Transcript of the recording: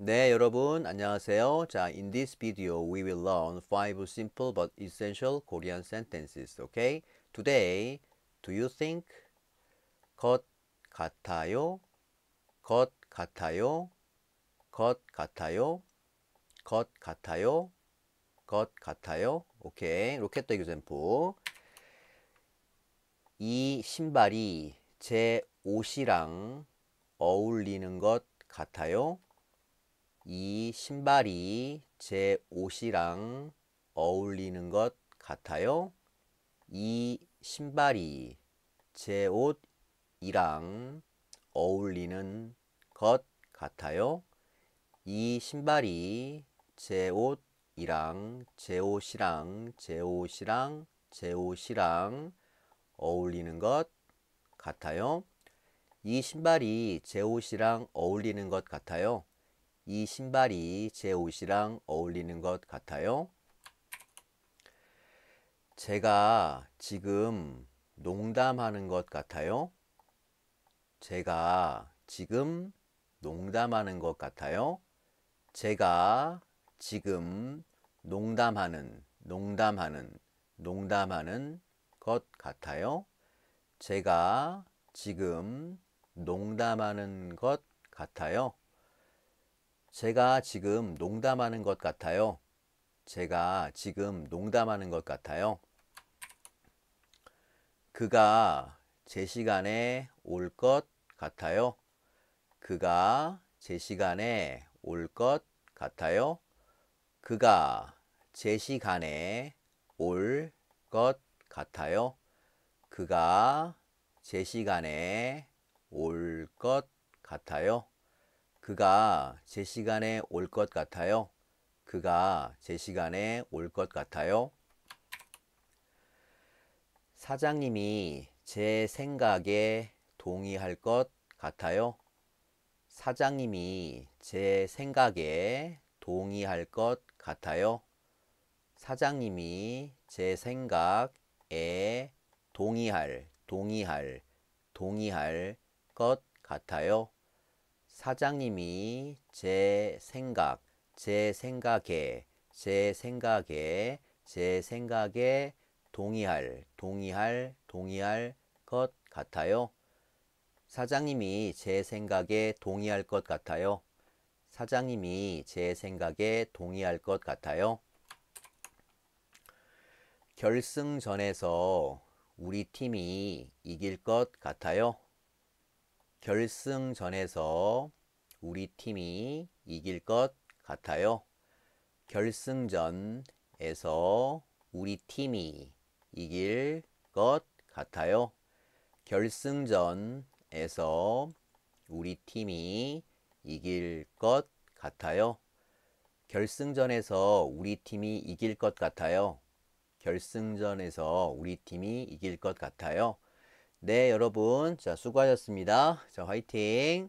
네, 여러분 안녕하세요. 자, in this video we will learn five simple but essential Korean sentences. Okay? Today, do you think 것 같아요? 것 같아요? 것 같아요? 것 같아요? 것 같아요? 오케이. 이렇게 또 example. 이 신발이 제 옷이랑 어울리는 것 같아요? 이 신발이 제 옷이랑 어울리는 것 같아요. 이 신발이 제 옷이랑 어울리는 것 같아요. 이 신발이 제 옷이랑 제 옷이랑 제 옷이랑 제 옷이랑 어울리는 것 같아요. 이 신발이 제 옷이랑 어울리는 것 같아요. 이 신발이 제 옷이랑 어울리는 것 같아요. 제가 지금 농담하는 것 같아요. 제가 지금 농담하는 것 같아요. 제가 지금 농담하는, 농담하는, 농담하는 것 같아요. 제가 지금 농담하는 것 같아요. 제가 지금 농담하는 것 같아요. 제가 지금 농담하는 것 같아요. 그가 제 시간에 올 것 같아요. 그가 제 시간에 올 것 같아요. 그가 제 시간에 올 것 같아요. 그가 제 시간에 올 것 같아요. 그가 제 시간에 올 것 같아요. 그가 제 시간에 올 것 같아요. 사장님이 제 생각에 동의할 것 같아요. 사장님이 제 생각에 동의할 것 같아요. 사장님이 제 생각에 동의할, 동의할, 동의할 것 같아요. 사장님이 제 생각, 제 생각에, 제 생각에, 제 생각에 동의할, 동의할, 동의할 것 같아요. 사장님이 제 생각에 동의할 것 같아요. 사장님이 제 생각에 동의할 것 같아요. 결승전에서 우리 팀이 이길 것 같아요. 결승전에서 우리 팀이 이길 것 같아요. 결승전에서 우리 팀이 이길 것 같아요. 결승전에서 우리 팀이 이길 것 같아요. 결승전에서 우리 팀이 이길 것 같아요. 결승전에서 우리 팀이 이길 것 같아요. 네, 여러분. 자, 수고하셨습니다. 자, 화이팅!